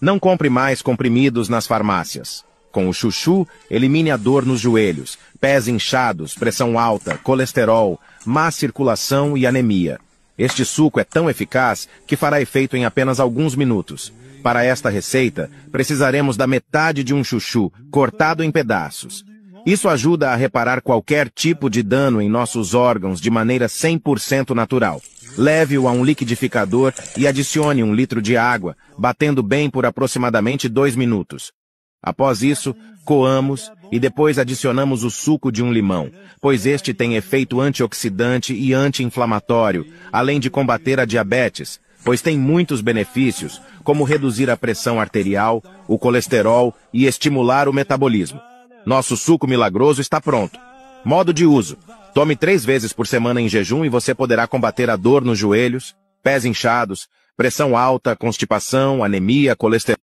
Não compre mais comprimidos nas farmácias. Com o chuchu, elimine a dor nos joelhos, pés inchados, pressão alta, colesterol, má circulação e anemia. Este suco é tão eficaz que fará efeito em apenas alguns minutos. Para esta receita, precisaremos da metade de um chuchu, cortado em pedaços, isso ajuda a reparar qualquer tipo de dano em nossos órgãos de maneira 100% natural. Leve-o a um liquidificador e adicione um litro de água, batendo bem por aproximadamente dois minutos. Após isso, coamos e depois adicionamos o suco de um limão, pois este tem efeito antioxidante e anti-inflamatório, além de combater a diabetes, pois tem muitos benefícios, como reduzir a pressão arterial, o colesterol e estimular o metabolismo. Nosso suco milagroso está pronto. Modo de uso. Tome três vezes por semana em jejum e você poderá combater a dor nos joelhos, pés inchados, pressão alta, constipação, anemia, colesterol.